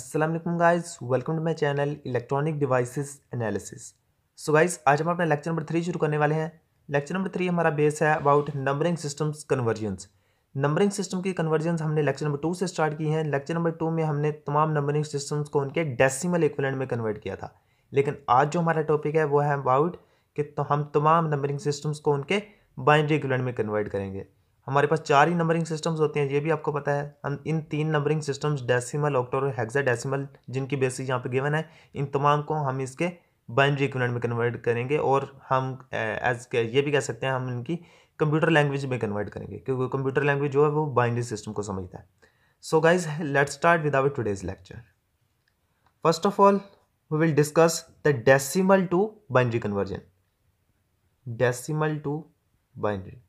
Aslam guys welcome to my channel electronic devices analysis so guys आज हम अपना lecture number three शुरू करने वाले हैं लेक्चर नंबर थ्री हमारा बेस है about numbering systems conversions numbering system की कन्वर्जेंस हमने लेक्चर नंबर टू से स्टार्ट की है लेक्चर नंबर टू में हमने तमाम नंबरिंग सिस्टम्स को उनके डेसीमल इक्वलेंट में कन्वर्ट किया था लेकिन आज जो हमारा टॉपिक है वो है अबाउट कि तो हम तमाम नंबरिंग सिस्टम्स को उनके बाइंड्री इक्वलेंट में कन्वर्ट करेंगे हमारे पास चार ही नंबरिंग सिस्टम्स होते हैं ये भी आपको पता है हम इन तीन नंबरिंग सिस्टम्स डेसिमल ऑक्टोर और हेक्सा डेसिमल जिनकी बेसिस यहाँ पे गिवन है इन तमाम को हम इसके बाइनरी इक्विवेलेंट में कन्वर्ट करेंगे और हम एज ये भी कह सकते हैं हम इनकी कंप्यूटर लैंग्वेज में कन्वर्ट करेंगे क्योंकि कंप्यूटर लैंग्वेज जो है वो बाइनरी सिस्टम को समझता है so guys let start with our today's lecture first of all we will discuss the decimal to binary conversion decimal to binary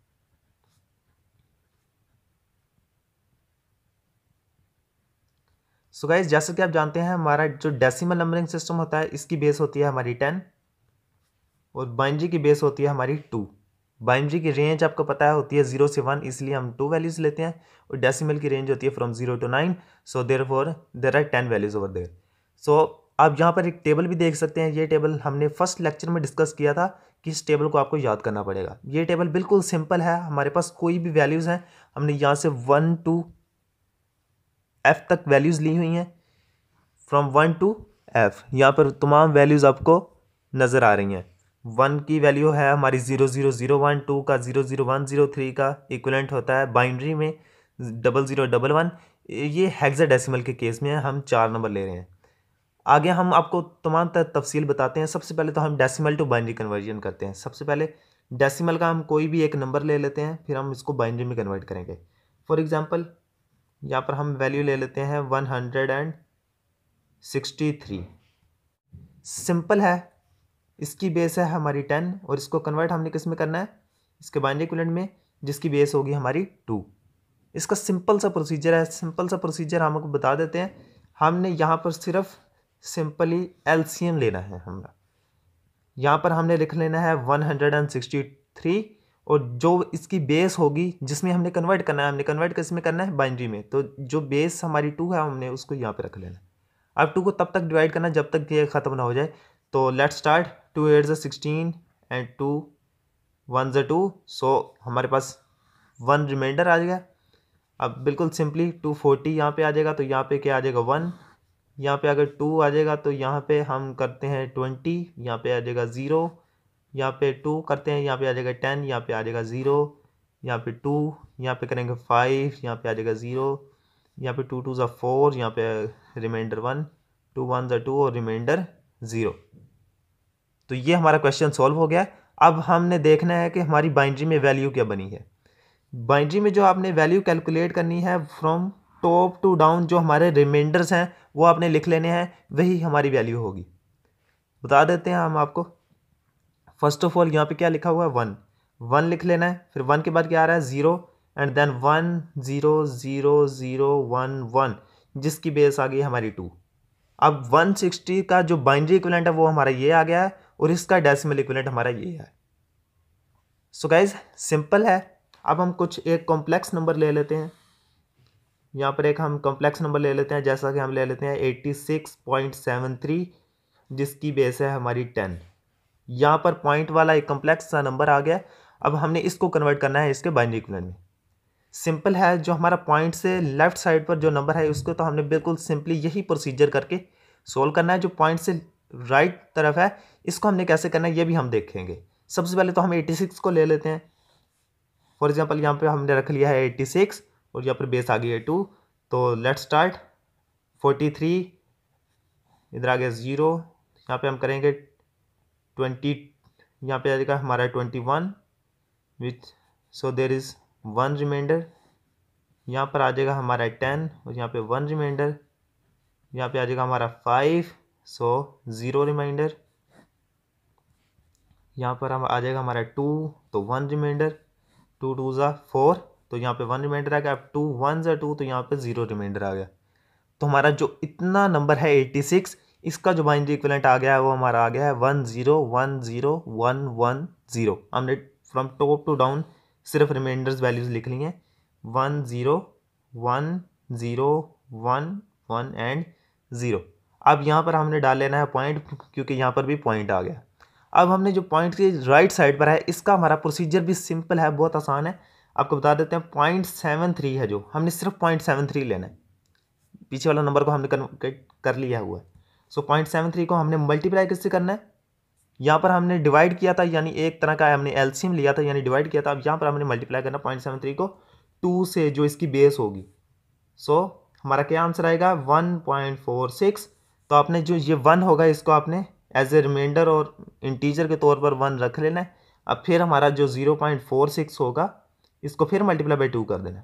so guys जैसे कि आप जानते हैं हमारा जो डेसिमल नंबरिंग सिस्टम होता है इसकी बेस होती है हमारी टेन और बाइनजी की बेस होती है हमारी टू बाइनजी की रेंज आपको पता है होती है जीरो से वन इसलिए हम टू वैल्यूज़ लेते हैं और डेसिमल की रेंज होती है from zero to nine so there four there are ten values over there so आप यहाँ पर एक टेबल भी देख सकते हैं ये टेबल हमने फर्स्ट लेक्चर में डिस्कस किया था कि इस टेबल को आपको याद करना पड़ेगा ये टेबल बिल्कुल सिंपल है हमारे पास कोई भी वैल्यूज़ हैं हमने यहाँ से वन टू एफ़ तक वैल्यूज़ ली हुई हैं फ्रॉम वन टू एफ़ यहाँ पर तमाम वैल्यूज़ आपको नज़र आ रही हैं वन की वैल्यू है हमारी zero zero zero one two का zero zero one zero three का इक्वलेंट होता है बाइंड्री में डबल ज़ीरो डबल वन ये हैगजा डेसिमल के केस में हम चार नंबर ले रहे हैं आगे हम आपको तमाम तफसील बताते हैं सबसे पहले तो हम डेसिमल टू बाइनरी कन्वर्जन करते हैं सबसे पहले डेसिमल का हम कोई भी एक नंबर ले लेते हैं फिर हम इसको बाइनरी में कन्वर्ट करेंगे फॉर एग्ज़ाम्पल यहाँ पर हम वैल्यू ले लेते हैं one hundred and sixty three simple है इसकी बेस है हमारी टेन और इसको कन्वर्ट हमने किस में करना है इसके बाइनरी इक्विवेलेंट में जिसकी बेस होगी हमारी टू इसका सिंपल सा प्रोसीजर है सिंपल सा प्रोसीजर हम आपको बता देते हैं हमने यहाँ पर सिर्फ सिंपली एलसीएम लेना है हमारा यहाँ पर हमने लिख लेना है one hundred and sixty three और जो इसकी बेस होगी जिसमें हमने कन्वर्ट करना है हमने कन्वर्ट किस में करना है बाइनरी में तो जो बेस हमारी टू है हमने उसको यहाँ पर रख लेना अब टू को तब तक डिवाइड करना जब तक ये ख़त्म ना हो जाए तो लेट्स स्टार्ट टू एट ज़ सिक्सटीन एंड टू वन ज़ टू सो हमारे पास वन रिमाइंडर आ जाएगा अब बिल्कुल सिंपली टू फोर्टी यहाँ पर आ जाएगा तो यहाँ पर क्या आ जाएगा वन यहाँ पर अगर टू आ जाएगा तो यहाँ पर हम करते हैं ट्वेंटी यहाँ पर आ जाएगा ज़ीरो यहाँ पे टू करते हैं यहाँ पे आ जाएगा टेन यहाँ पे आ जाएगा ज़ीरो यहाँ पे टू यहाँ पे करेंगे फाइव यहाँ पे आ जाएगा ज़ीरो यहाँ पे टू टू ज़ा फोर यहाँ पे रिमाइंडर वन टू वन ज़ा टू और रिमाइंडर ज़ीरो तो ये हमारा क्वेश्चन सॉल्व हो गया अब हमने देखना है कि हमारी बाइंड्री में वैल्यू क्या बनी है बाइंड्री में जो आपने वैल्यू कैलकुलेट करनी है फ्रॉम टॉप टू डाउन जो हमारे रिमाइंडर्स हैं वो आपने लिख लेने हैं वही हमारी वैल्यू होगी बता देते हैं हम आपको फर्स्ट ऑफ ऑल यहाँ पे क्या लिखा हुआ है वन वन लिख लेना है फिर वन के बाद क्या आ रहा है zero and then one zero zero zero one one जिसकी बेस आ गई हमारी टू अब वन सिक्सटी का जो बाइंड्री इक्वलेंट है वो हमारा ये आ गया है और इसका डेसिमल इक्वलेंट हमारा ये है सो गाइज सिंपल है अब हम कुछ एक कॉम्प्लेक्स नंबर ले लेते हैं यहाँ पर एक हम कॉम्प्लेक्स नंबर ले लेते हैं जैसा कि हम ले लेते हैं eighty six point seven three जिसकी बेस है हमारी टेन यहाँ पर पॉइंट वाला एक कम्प्लेक्स सा नंबर आ गया अब हमने इसको कन्वर्ट करना है इसके बाइनरी इक्विवेलेंट में सिंपल है जो हमारा पॉइंट से लेफ्ट साइड पर जो नंबर है उसको तो हमने बिल्कुल सिंपली यही प्रोसीजर करके सोल्व करना है जो पॉइंट से राइट right तरफ है इसको हमने कैसे करना है ये भी हम देखेंगे सबसे पहले तो हम 86 सिक्स को ले लेते हैं फॉर एग्जाम्पल यहाँ पर हमने रख लिया है एट्टी सिक्स और यहाँ पर बेस आ गई है टू तो लेट स्टार्ट फोर्टी थ्री इधर आ गया ज़ीरो यहाँ पे हम करेंगे ट्वेंटी यहाँ पे आ जाएगा हमारा twenty one with so there is one reminder यहाँ पर आ जाएगा हमारा टेन और यहाँ पे वन रिमाइंडर यहाँ पे आ जाएगा हमारा फाइव सो ज़ीरो रिमाइंडर यहाँ पर हम आ जाएगा हमारा टू तो वन रिमाइंडर टू टू ज़ा फोर तो यहाँ पे वन रिमाइंडर आ गया अब टू वन ज़ा टू तो यहाँ पे ज़ीरो रिमाइंडर आ गया तो हमारा जो इतना नंबर है एट्टी सिक्स इसका जो बाइनरी इक्वलेंट आ गया है वो हमारा आ गया है one zero one zero one one zero हमने फ्रॉम टॉप टू डाउन सिर्फ रिमाइंडर्स वैल्यूज़ लिख ली हैं one zero one zero one one and zero अब यहाँ पर हमने डाल लेना है पॉइंट क्योंकि यहाँ पर भी पॉइंट आ गया अब हमने जो पॉइंट के राइट साइड पर है इसका हमारा प्रोसीजर भी सिंपल है बहुत आसान है आपको बता देते हैं पॉइंट सेवन थ्री है जो हमने सिर्फ पॉइंट सेवन थ्री लेना है पीछे वाला नंबर को हमने कन्वर्ट कर लिया हुआ है सो पॉइंट सेवन थ्री को हमने मल्टीप्लाई किससे करना है यहाँ पर हमने डिवाइड किया था यानी एक तरह का हमने एल्सीम लिया था यानी डिवाइड किया था अब यहाँ पर हमने मल्टीप्लाई करना पॉइंट सेवन थ्री को टू से जो इसकी बेस होगी सो so, हमारा क्या आंसर आएगा वन पॉइंट फोर सिक्स तो आपने जो ये वन होगा इसको आपने एज ए रिमाइंडर और इंटीजर के तौर पर वन रख लेना है अब फिर हमारा जो ज़ीरो पॉइंट फोर सिक्स होगा इसको फिर मल्टीप्लाई बाई टू कर देना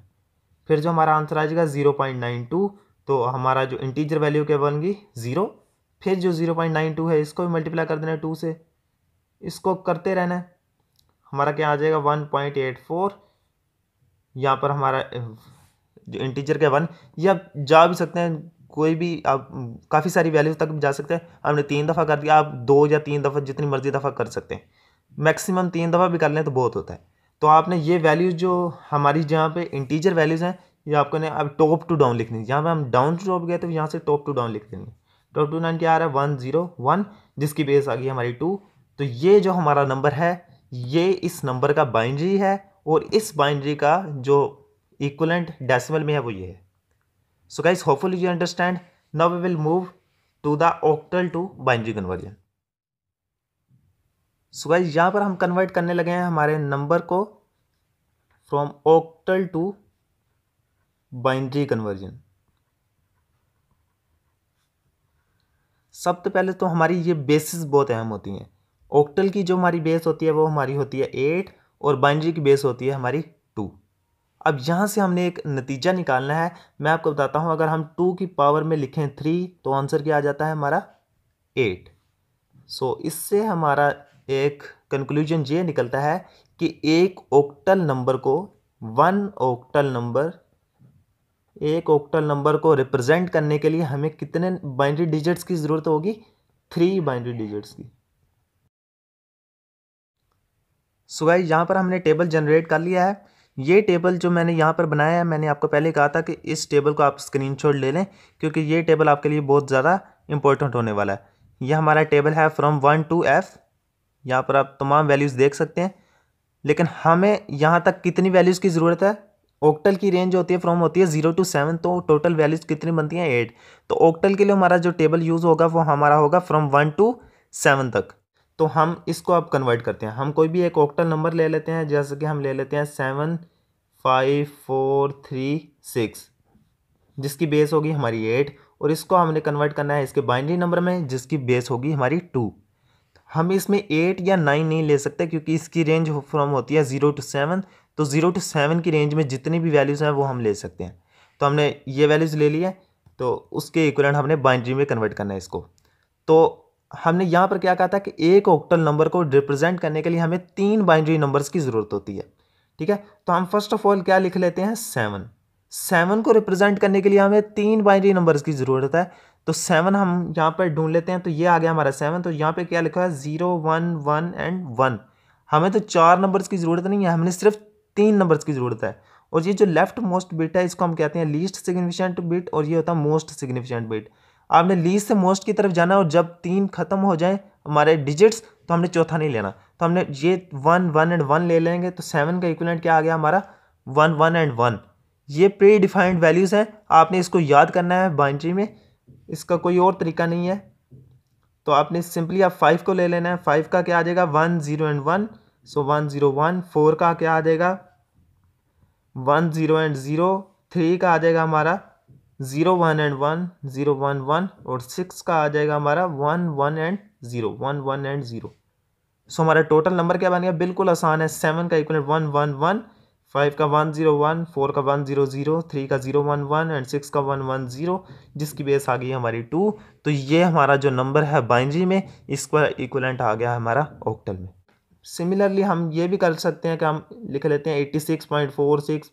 फिर जो हमारा आंसर आ जाएगा ज़ीरो पॉइंट नाइन टू तो हमारा जो इंटीजर वैल्यू क्या बनगी ज़ीरो फिर जो ज़ीरो पॉइंट नाइन टू है इसको भी मल्टीप्लाई कर देना है टू से इसको करते रहना है हमारा क्या आ जाएगा वन पॉइंट एट फोर यहाँ पर हमारा जो इंटीजर का वन ये आप जा भी सकते हैं कोई भी आप काफ़ी सारी वैल्यू तक जा सकते हैं आपने तीन दफ़ा कर दिया आप दो या तीन दफ़ा जितनी मर्ज़ी दफ़ा कर सकते हैं मैक्सिमम तीन दफ़ा भी कर लें तो बहुत होता है तो आपने ये वैल्यूज़ जो हमारी जहाँ पे इंटीजर वैल्यूज़ हैं ये आपको ने अब टॉप टू डाउन लिखनी है जहाँ पे हम डाउन टू टॉप गए तो यहाँ से टॉप टू डाउन लिख देंगे तो टू नाइन क्या आ रहा है वन जीरो वन जिसकी बेस आ गई हमारी टू तो ये जो हमारा नंबर है ये इस नंबर का बाइंड्री है और इस बाइंड्री का जो इक्वलेंट डेसिमल में है वो ये है so guys hopeful you understand now we will move to the octal to binary conversion so guys यहाँ पर हम कन्वर्ट करने लगे हैं हमारे नंबर को from octal to binary conversion सबसे पहले तो हमारी ये बेसिस बहुत अहम होती हैं ऑक्टल की जो हमारी बेस होती है वो हमारी होती है एट और बाइनरी की बेस होती है हमारी टू अब यहाँ से हमने एक नतीजा निकालना है मैं आपको बताता हूँ अगर हम टू की पावर में लिखें थ्री तो आंसर क्या आ जाता है हमारा एट सो so, इससे हमारा एक कंक्लूजन ये निकलता है कि एक ओक्टल नंबर को वन ओक्टल नंबर एक ऑक्टल नंबर को रिप्रेजेंट करने के लिए हमें कितने बाइनरी डिजिट्स की ज़रूरत होगी थ्री बाइनरी डिजिट्स की सो गाइस यहाँ पर हमने टेबल जनरेट कर लिया है ये टेबल जो मैंने यहाँ पर बनाया है मैंने आपको पहले कहा था कि इस टेबल को आप शॉट ले लें क्योंकि ये टेबल आपके लिए बहुत ज़्यादा इंपॉर्टेंट होने वाला है यह हमारा टेबल है फ्रॉम वन टू एफ़ यहाँ पर आप तमाम वैल्यूज़ देख सकते हैं लेकिन हमें यहाँ तक कितनी वैल्यूज़ की ज़रूरत है ओक्टल की रेंज होती है फ्रॉम होती है जीरो टू सेवन तो टोटल वैल्यूज कितनी बनती हैं एट तो ओक्टल के लिए हमारा जो टेबल यूज़ होगा वो हमारा होगा फ्रॉम वन टू सेवन तक तो हम इसको अब कन्वर्ट करते हैं हम कोई भी एक ओक्टल नंबर ले लेते हैं जैसे कि हम ले लेते हैं seven five four three six जिसकी बेस होगी हमारी एट और इसको हमने कन्वर्ट करना है इसके बाइनरी नंबर में जिसकी बेस होगी हमारी टू हम इसमें एट या नाइन नहीं ले सकते क्योंकि इसकी रेंज फ्रॉम होती है ज़ीरो टू सेवन तो ज़ीरो टू सेवन की रेंज में जितनी भी वैल्यूज़ हैं वो हम ले सकते हैं तो हमने ये वैल्यूज़ ले लिया है तो उसके इक्वलेंट हमने बाइनरी में कन्वर्ट करना है इसको तो हमने यहाँ पर क्या कहा था कि एक ऑक्टल नंबर को रिप्रेजेंट करने के लिए हमें तीन बाइनरी नंबर्स की ज़रूरत होती है ठीक है तो हम फर्स्ट ऑफ ऑल क्या लिख लेते हैं सेवन सेवन को रिप्रेजेंट करने के लिए हमें तीन बाइनरी नंबर्स की ज़रूरत है तो सेवन हम यहाँ पर ढूंढ लेते हैं तो ये आ गया हमारा सेवन तो यहाँ पर क्या लिखा है zero one one and one हमें तो चार नंबर्स की ज़रूरत नहीं है हमने सिर्फ तीन नंबर्स की ज़रूरत है और ये जो लेफ्ट मोस्ट बिट है इसको हम कहते हैं लीस्ट सिग्निफिकेंट बिट और ये होता है मोस्ट सिग्निफिकेंट बिट आपने लीस्ट से मोस्ट की तरफ जाना और जब तीन खत्म हो जाए हमारे डिजिट्स तो हमने चौथा नहीं लेना तो हमने ये वन वन एंड वन ले लेंगे तो सेवन का इक्वलेंट क्या आ गया हमारा वन वन एंड वन ये प्री डिफाइंड वैल्यूज़ हैं आपने इसको याद करना है बाइंड्री में इसका कोई और तरीका नहीं है तो आपने सिंपली आप फाइव को ले लेना है फाइव का क्या आ जाएगा one zero and one so one zero one four का क्या आ जाएगा one zero and zero three का आ जाएगा हमारा zero one and one zero one one और सिक्स का आ जाएगा हमारा one one and zero one one and zero so हमारा टोटल नंबर क्या बन गया बिल्कुल आसान है सेवन का equal one one one five का वन ज़ीरो वन फोर का वन ज़ीरो ज़ीरो थ्री का zero one one and six का वन वन ज़ीरो जिसकी बेस आ गई हमारी टू तो ये हमारा जो नंबर है बाइनरी में इसका इक्वलेंट आ गया हमारा ऑक्टल में सिमिलरली हम ये भी कर सकते हैं कि हम लिख लेते हैं eighty six point four six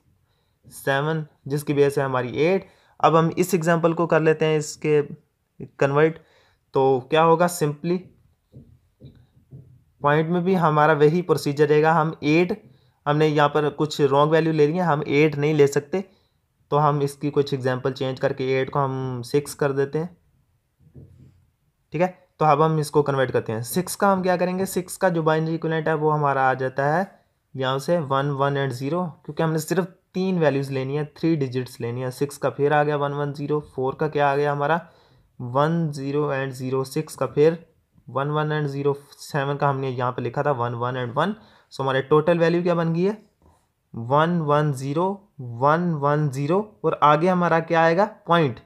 seven जिसकी वजह से हमारी एट अब हम इस एग्ज़ाम्पल को कर लेते हैं इसके कन्वर्ट तो क्या होगा सिंपली पॉइंट में भी हमारा वही प्रोसीजर रहेगा हम एट हमने यहाँ पर कुछ रॉन्ग वैल्यू ले ली है हम एट नहीं ले सकते तो हम इसकी कुछ एग्जाम्पल चेंज करके एट को हम सिक्स कर देते हैं ठीक है तो अब हम इसको कन्वर्ट करते हैं सिक्स का हम क्या करेंगे सिक्स का जो बाइनरी इक्वलेंट है वो हमारा आ जाता है यहाँ से वन वन एंड ज़ीरो क्योंकि हमने सिर्फ तीन वैल्यूज़ लेनी है थ्री डिजिट्स लेनी है सिक्स का फिर आ गया वन वन ज़ीरो फोर का क्या आ गया हमारा one zero and zero six का फिर one one and zero seven का हमने यहाँ पे लिखा था one one and one so हमारे टोटल वैल्यू क्या बन गई है one one zero one one zero और आगे हमारा क्या आएगा पॉइंट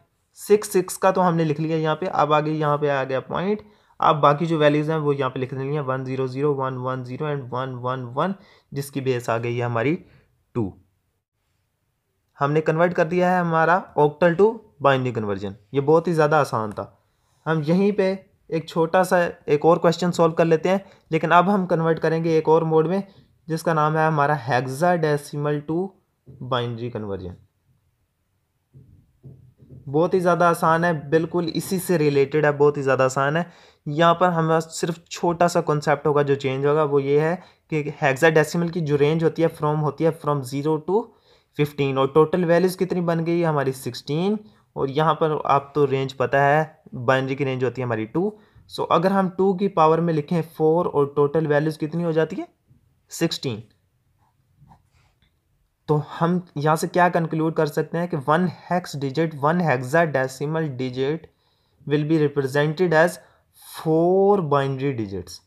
सिक्स सिक्स का तो हमने लिख लिया यहाँ पे अब आगे यहाँ पे आ गया पॉइंट अब बाकी जो वैल्यूज़ हैं वो यहाँ पे लिख देनी है one zero zero one one zero and one one one जिसकी बेस आ गई है हमारी टू हमने कन्वर्ट कर दिया है हमारा ऑक्टल टू बाइनरी कन्वर्जन ये बहुत ही ज़्यादा आसान था हम यहीं पर एक छोटा सा एक और क्वेश्चन सॉल्व कर लेते हैं लेकिन अब हम कन्वर्ट करेंगे एक और मोड में जिसका नाम है हमारा hexadecimal to binary conversion बहुत ही ज़्यादा आसान है बिल्कुल इसी से रिलेटेड है बहुत ही ज़्यादा आसान है यहाँ पर हमारा सिर्फ छोटा सा कॉन्सेप्ट होगा जो चेंज होगा वो ये है कि हेक्साडेसिमल की जो रेंज होती है फ्रॉम होती है फ्रॉम ज़ीरो टू फिफ्टीन और टोटल वैल्यूज़ कितनी बन गई हमारी सिक्सटीन और यहाँ पर आप तो रेंज पता है बाइनरी की रेंज होती है हमारी टू सो अगर हम टू की पावर में लिखें फोर और टोटल वैल्यूज़ कितनी हो जाती है सिक्सटीन तो हम यहाँ से क्या कंक्लूड कर सकते हैं कि one hex digit one hexa digit will be represented as four binary digits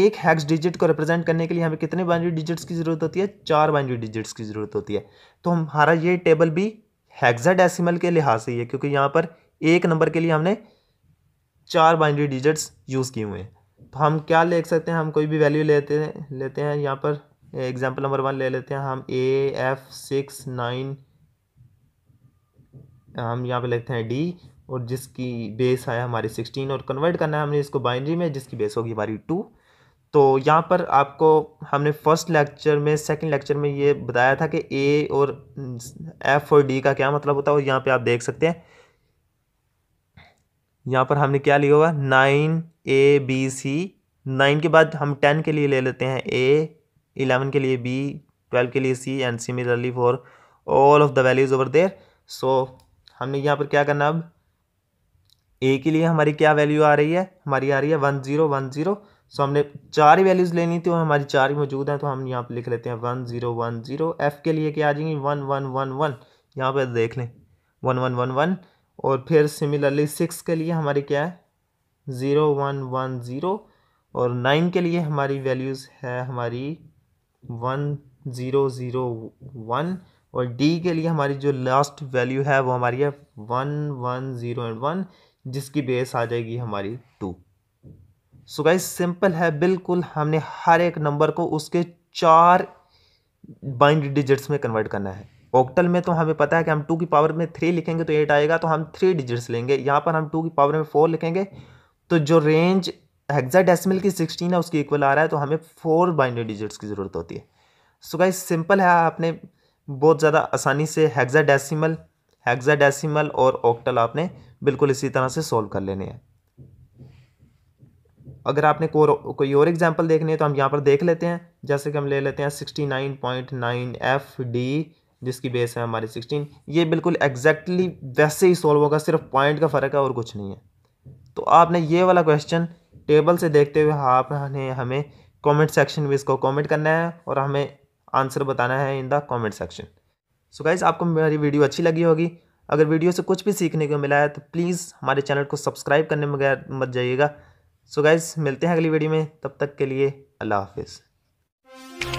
एक हैक्स डिजिट को रिप्रेजेंट करने के लिए हमें कितने बाइनरी डिजिट्स की ज़रूरत होती है चार बाइनरी डिजिट्स की ज़रूरत होती है तो हमारा ये टेबल भी हैक्सा डेसीमल के लिहाज से ही है क्योंकि यहाँ पर एक नंबर के लिए हमने चार बाइनरी डिजिट्स यूज़ किए हुए हैं हम क्या ले सकते हैं हम कोई भी वैल्यू लेते हैं लेते हैं यहाँ पर एग्जाम्पल नंबर वन ले लेते हैं हम ए एफ सिक्स नाइन हम यहाँ पे लिखते हैं डी और जिसकी बेस है हमारी सिक्सटीन और कन्वर्ट करना है हमने इसको बाइनरी में जिसकी बेस होगी हमारी टू तो यहाँ पर आपको हमने फर्स्ट लेक्चर में सेकंड लेक्चर में ये बताया था कि ए और एफ और डी का क्या मतलब होता है और यहाँ पे आप देख सकते हैं यहाँ पर हमने क्या लिया हुआ nine A B C nine के बाद हम टेन के लिए ले लेते हैं ए इलेवन के लिए बी ट्वेल्व के लिए C and similarly for all of the values over there so हमने यहाँ पर क्या करना अब ए के लिए हमारी क्या वैल्यू आ रही है हमारी आ रही है one zero one zero so हमने चार ही वैल्यूज़ लेनी थी और हमारी चार ही मौजूद हैं तो हम यहाँ पर लिख लेते हैं one zero one zero F के लिए क्या आ जाएंगी वन वन वन वन यहाँ पर देख लें वन वन वन वन और फिर सिमिलरली सिक्स के लिए हमारी क्या है ज़ीरो वन वन ज़ीरो और नाइन के लिए हमारी वैल्यूज़ है हमारी वन ज़ीरो ज़ीरो वन और डी के लिए हमारी जो लास्ट वैल्यू है वो हमारी है one one zero and one जिसकी बेस आ जाएगी हमारी टू सो गाइस सिंपल है बिल्कुल हमने हर एक नंबर को उसके चार बाइंड डिजिट्स में कन्वर्ट करना है ऑक्टल में तो हमें पता है कि हम टू की पावर में थ्री लिखेंगे तो एट आएगा तो हम थ्री डिजिट्स लेंगे यहाँ पर हम टू की पावर में फोर लिखेंगे तो जो रेंज हेक्साडेसिमल की सिक्सटीन है उसकी इक्वल आ रहा है तो हमें फोर बाइनरी डिजिट्स की ज़रूरत होती है सो गाइस सिंपल है आपने बहुत ज़्यादा आसानी से हेक्साडेसिमल हेक्साडेसिमल और ऑक्टल आपने बिल्कुल इसी तरह से सॉल्व कर लेने हैं अगर आपने को, कोई और एग्जाम्पल देखने है तो हम यहाँ पर देख लेते हैं जैसे कि हम ले लेते हैं sixty nine point nine F D जिसकी बेस है हमारी सिक्सटीन ये बिल्कुल एग्जैक्टली वैसे ही सॉल्व होगा सिर्फ पॉइंट का फ़र्क है और कुछ नहीं है तो आपने ये वाला क्वेश्चन टेबल से देखते हुए आपने हमें कमेंट सेक्शन में इसको कमेंट करना है और हमें आंसर बताना है in the comment section so guys आपको मेरी वीडियो अच्छी लगी होगी अगर वीडियो से कुछ भी सीखने को मिला है तो प्लीज़ हमारे चैनल को सब्सक्राइब करने में गैर मत जाइएगा सो गाइज़ मिलते हैं अगली वीडियो में तब तक के लिए अल्लाह हाफिज़